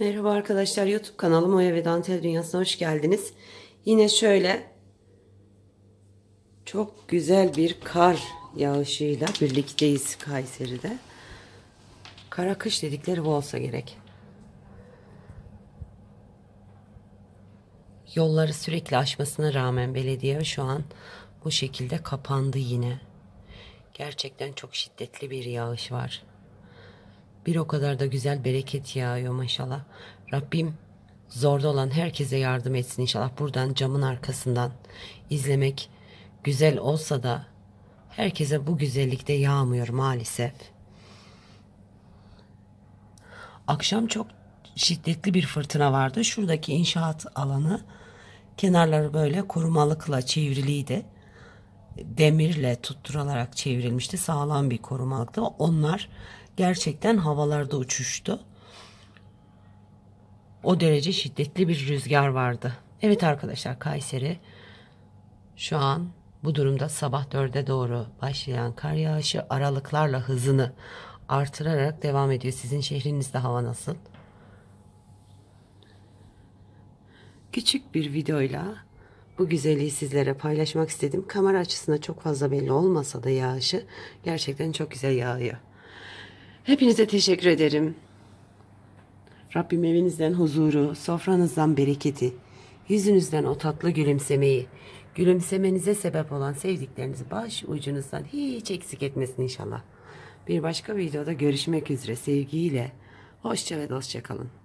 Merhaba arkadaşlar YouTube kanalım Oya ve Dantel Dünyası'na hoş geldiniz. Yine şöyle çok güzel bir kar yağışıyla birlikteyiz Kayseri'de. Kara kış dedikleri bu olsa gerek. Yolları sürekli aşmasına rağmen belediye şu an bu şekilde kapandı yine. Gerçekten çok şiddetli bir yağış var. Bir o kadar da güzel bereket yağıyor maşallah. Rabbim zorda olan herkese yardım etsin inşallah. Buradan camın arkasından izlemek güzel olsa da herkese bu güzellikte yağmıyor maalesef. Akşam çok şiddetli bir fırtına vardı. Şuradaki inşaat alanı kenarları böyle korumalıkla çevriliydi. Demirle tutturularak çevrilmişti. Sağlam bir korumalıktı. Onlar gerçekten havalarda uçuştu. O derece şiddetli bir rüzgar vardı. Evet arkadaşlar Kayseri şu an bu durumda sabah dörde doğru başlayan kar yağışı aralıklarla hızını artırarak devam ediyor. Sizin şehrinizde hava nasıl? Küçük bir videoyla bu güzelliği sizlere paylaşmak istedim. Kamera açısına çok fazla belli olmasa da yağışı gerçekten çok güzel yağıyor. Hepinize teşekkür ederim. Rabbim evinizden huzuru, sofranızdan bereketi, yüzünüzden o tatlı gülümsemeyi, gülümsemenize sebep olan sevdiklerinizi baş ucunuzdan hiç eksik etmesin inşallah. Bir başka videoda görüşmek üzere sevgiyle. Hoşça ve dostça kalın.